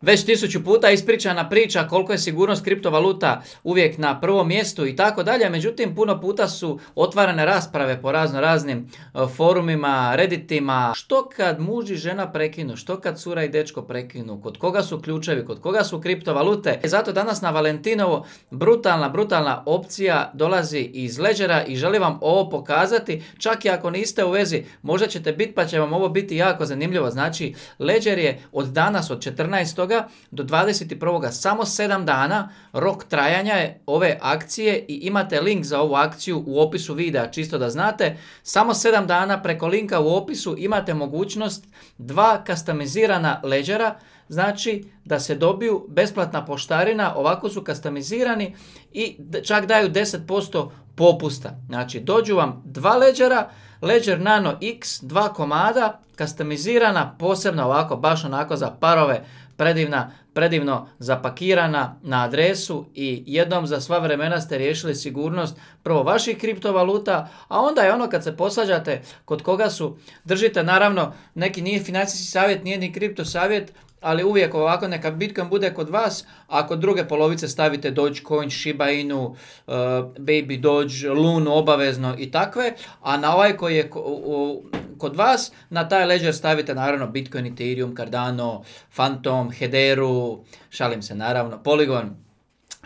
već tisuću puta ispričana priča koliko je sigurnost kriptovaluta uvijek na prvom mjestu i tako dalje. Međutim, puno puta su otvarane rasprave po razno raznim e, forumima, reditima. Što kad muž i žena prekinu? Što kad cura i dečko prekinu? Kod koga su ključevi? Kod koga su kriptovalute? E, zato danas na Valentinovo brutalna, brutalna opcija dolazi iz leđera i želim vam ovo pokazati. Čak i ako niste u vezi, možda ćete biti pa će vam ovo biti jako zanimljivo. Znači, leđer je od danas, od 14 do 21. samo 7 dana. Rok trajanja je ove akcije i imate link za ovu akciju u opisu videa, čisto da znate. Samo 7 dana preko linka u opisu imate mogućnost dva kastamizirana leđera znači da se dobiju besplatna poštarina, ovako su kastamizirani i čak daju 10% popusta. Znači dođu vam dva leđera, Ledger Nano X, dva komada, kastamizirana, posebno ovako, baš onako za parove, predivna, predivno zapakirana na adresu i jednom za sva vremena ste riješili sigurnost prvo vaših kriptovaluta, a onda je ono kad se posađate kod koga su, držite naravno, neki nije financijski savjet, nije ni kripto savjet, ali uvijek ovako neka Bitcoin bude kod vas, ako druge polovice stavite Dogecoin, Shiba Inu, uh, Baby Doge, Lunu obavezno i takve, a na ovaj koji je kod vas, na taj ledger stavite naravno Bitcoin, Ethereum, Cardano, Phantom, Hederu, šalim se naravno, Polygon,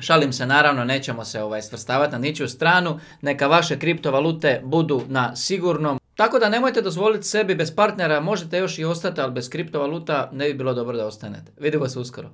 Šalim se naravno, nećemo se ovaj, svrstavati na ničiju stranu, neka vaše kriptovalute budu na sigurnom tako da nemojte dozvoliti sebi bez partnera, možete još i ostati, ali bez kriptovaluta ne bi bilo dobro da ostanete. Vidimo se uskoro.